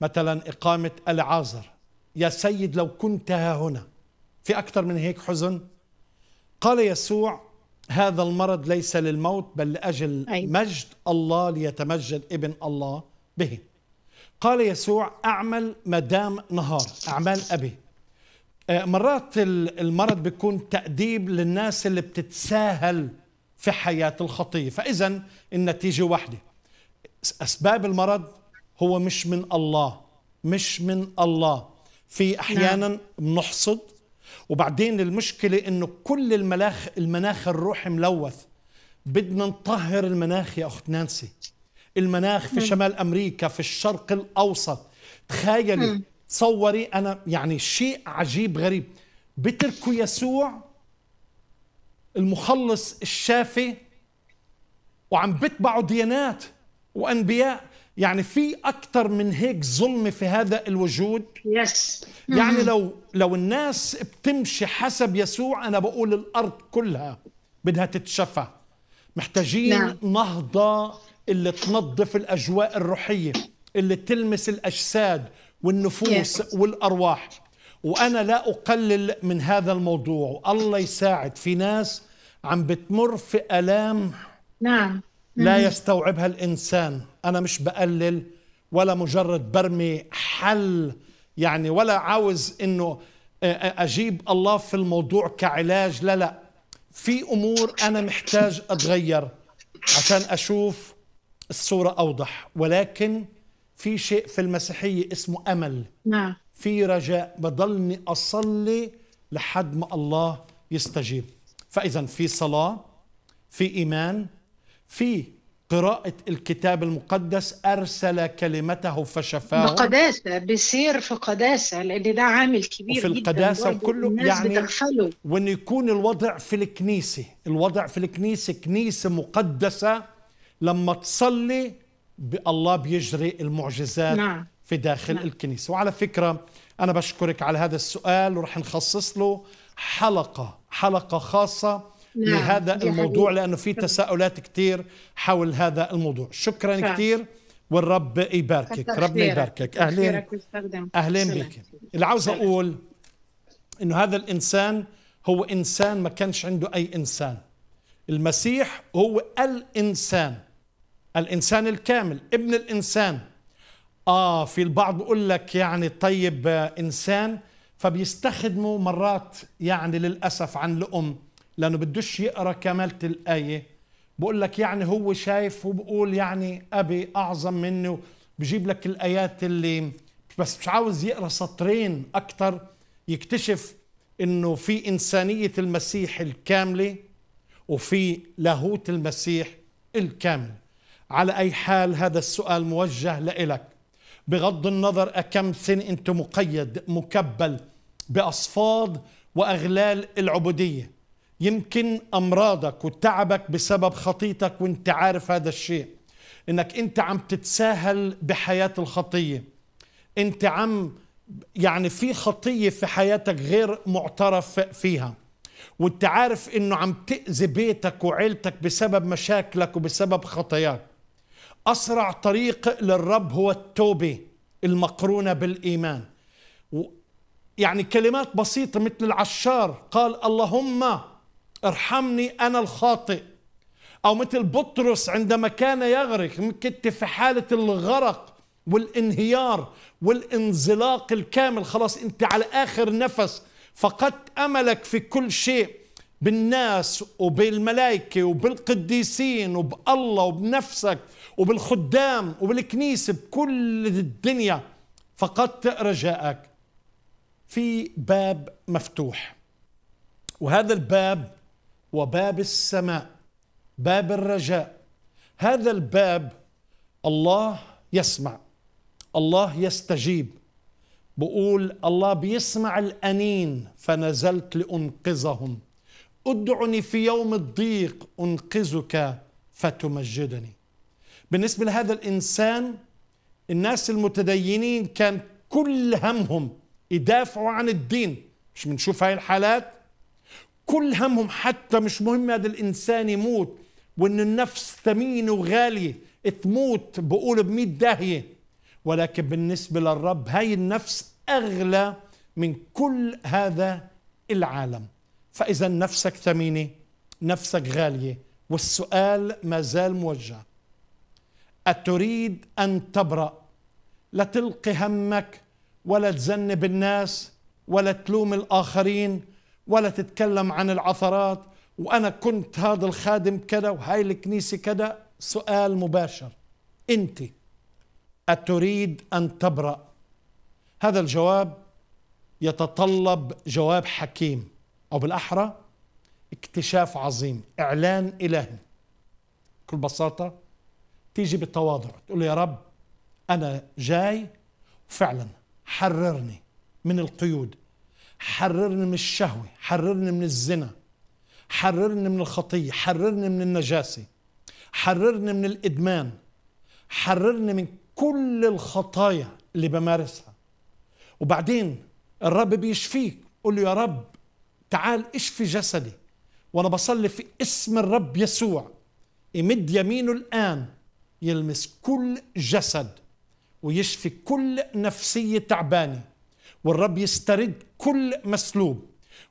مثلا اقامه العازر يا سيد لو كنت ها هنا في أكثر من هيك حزن قال يسوع هذا المرض ليس للموت بل لأجل أي. أيوة. مجد الله ليتمجد ابن الله به قال يسوع أعمل مدام نهار أعمال أبي آه، مرات المرض بيكون تأديب للناس اللي بتتساهل في حياة الخطية فإذا النتيجة واحدة أسباب المرض هو مش من الله مش من الله في أحيانا نعم. بنحصد نحصد وبعدين المشكلة انه كل المناخ المناخ الروحي ملوث بدنا نطهر المناخ يا اخت نانسي المناخ في م. شمال امريكا في الشرق الاوسط تخيلي م. تصوري انا يعني شيء عجيب غريب بتركوا يسوع المخلص الشافي وعم بتبعوا ديانات وانبياء يعني في أكثر من هيك ظلم في هذا الوجود يس يعني لو لو الناس بتمشي حسب يسوع أنا بقول الأرض كلها بدها تتشفى محتاجين نعم. نهضة اللي تنظف الأجواء الروحية اللي تلمس الأجساد والنفوس يس. والأرواح وأنا لا أقلل من هذا الموضوع الله يساعد في ناس عم بتمر في ألام نعم لا يستوعبها الانسان انا مش بقلل ولا مجرد برمي حل يعني ولا عاوز انه اجيب الله في الموضوع كعلاج لا لا في امور انا محتاج اتغير عشان اشوف الصوره اوضح ولكن في شيء في المسيحيه اسمه امل نعم في رجاء بضلني اصلي لحد ما الله يستجيب فاذا في صلاه في ايمان في قراءة الكتاب المقدس أرسل كلمته فشفاه بقداسة بيصير في قداسة لأن ده عامل كبير وفي القداسة جدا وكله يعني وأن يكون الوضع في الكنيسة الوضع في الكنيسة كنيسة مقدسة لما تصلي الله بيجري المعجزات نعم. في داخل نعم. الكنيسة وعلى فكرة أنا بشكرك على هذا السؤال ورح نخصص له حلقة حلقة خاصة نعم. لهذا الموضوع لأنه في تساؤلات كثير حول هذا الموضوع شكرا كثير والرب يباركك ربنا يباركك أهلين أهلين بك اللي عاوز أقول أنه هذا الإنسان هو إنسان ما كانش عنده أي إنسان المسيح هو الإنسان الإنسان الكامل ابن الإنسان آه في البعض بيقول لك يعني طيب آه، إنسان فبيستخدموا مرات يعني للأسف عن لأم لانه بدوش يقرا كماله الايه بقول لك يعني هو شايف وبقول يعني ابي اعظم منه بجيب لك الايات اللي بس مش عاوز يقرا سطرين اكثر يكتشف انه في انسانيه المسيح الكامله وفي لاهوت المسيح الكامل على اي حال هذا السؤال موجه لإلك بغض النظر أكم سن أنت مقيد مكبل بأصفاد وأغلال العبودية يمكن امراضك وتعبك بسبب خطيتك وانت عارف هذا الشيء انك انت عم تتساهل بحياه الخطيه انت عم يعني في خطيه في حياتك غير معترف فيها وانت عارف انه عم تاذي بيتك وعيلتك بسبب مشاكلك وبسبب خطاياك اسرع طريق للرب هو التوبه المقرونه بالايمان يعني كلمات بسيطه مثل العشار قال اللهم ارحمني أنا الخاطئ أو مثل بطرس عندما كان يغرق كنت في حالة الغرق والانهيار والانزلاق الكامل خلاص أنت على آخر نفس فقدت أملك في كل شيء بالناس وبالملائكة وبالقديسين وبالله وبنفسك وبالخدام وبالكنيسة بكل الدنيا فقدت رجاءك في باب مفتوح وهذا الباب وباب السماء باب الرجاء هذا الباب الله يسمع الله يستجيب بقول الله بيسمع الأنين فنزلت لأنقذهم ادعني في يوم الضيق أنقذك فتمجدني بالنسبة لهذا الإنسان الناس المتدينين كان كل همهم يدافعوا عن الدين مش بنشوف هاي الحالات كل همهم حتى مش مهم هذا الانسان يموت وان النفس ثمين وغالي تموت بقول بمية داهيه ولكن بالنسبه للرب هاي النفس اغلى من كل هذا العالم فاذا نفسك ثمينه نفسك غاليه والسؤال ما زال موجه اتريد ان تبرأ لا تلقي همك ولا تذنب الناس ولا تلوم الآخرين ولا تتكلم عن العثرات وأنا كنت هذا الخادم كذا وهاي الكنيسة كذا سؤال مباشر أنت أتريد أن تبرأ هذا الجواب يتطلب جواب حكيم أو بالأحرى اكتشاف عظيم إعلان إلهي بكل بساطة تيجي بالتواضع تقول يا رب أنا جاي فعلا حررني من القيود حررني من الشهوة حررني من الزنا حررني من الخطية حررني من النجاسة حررني من الإدمان حررني من كل الخطايا اللي بمارسها وبعدين الرب بيشفيك قول له يا رب تعال اشفي جسدي وانا بصلي في اسم الرب يسوع يمد يمينه الان يلمس كل جسد ويشفي كل نفسيه تعبانه والرب يسترد كل مسلوب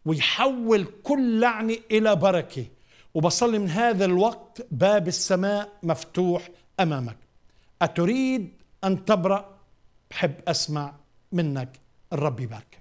ويحول كل لعنة إلى بركة وبصلي من هذا الوقت باب السماء مفتوح أمامك أتريد أن تبرأ بحب أسمع منك الرب يباركك